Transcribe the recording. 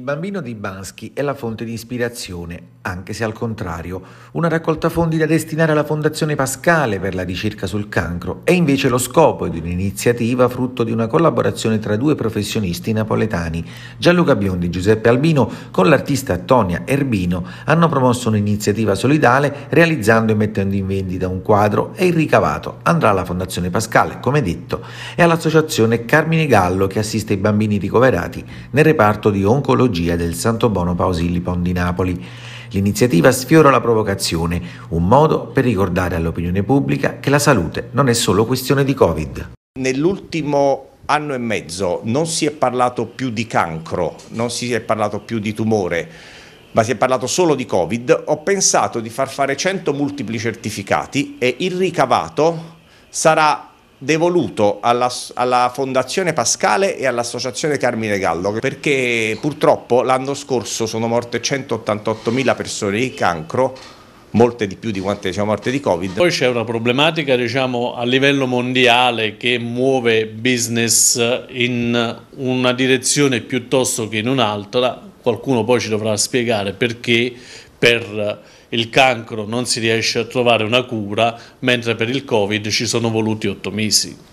Il bambino di Bansky è la fonte di ispirazione, anche se al contrario, una raccolta fondi da destinare alla Fondazione Pascale per la ricerca sul cancro è invece lo scopo di un'iniziativa frutto di una collaborazione tra due professionisti napoletani. Gianluca Biondi e Giuseppe Albino con l'artista Tonia Erbino hanno promosso un'iniziativa solidale realizzando e mettendo in vendita un quadro e il ricavato andrà alla Fondazione Pascale, come detto, e all'associazione Carmine Gallo che assiste i bambini ricoverati nel reparto di oncologia teologia del Santo Bono Pausillipon di Napoli. L'iniziativa sfiora la provocazione, un modo per ricordare all'opinione pubblica che la salute non è solo questione di Covid. Nell'ultimo anno e mezzo non si è parlato più di cancro, non si è parlato più di tumore, ma si è parlato solo di Covid, ho pensato di far fare 100 multipli certificati e il ricavato sarà devoluto alla, alla, Fondazione Pascale e all'Associazione Carmine Gallo perché purtroppo l'anno scorso sono morte 188.000 persone di cancro molte di più di quante siamo morte di Covid. Poi c'è una problematica diciamo, a livello mondiale che muove business in una direzione piuttosto che in un'altra, qualcuno poi ci dovrà spiegare perché per il cancro non si riesce a trovare una cura, mentre per il Covid ci sono voluti otto mesi.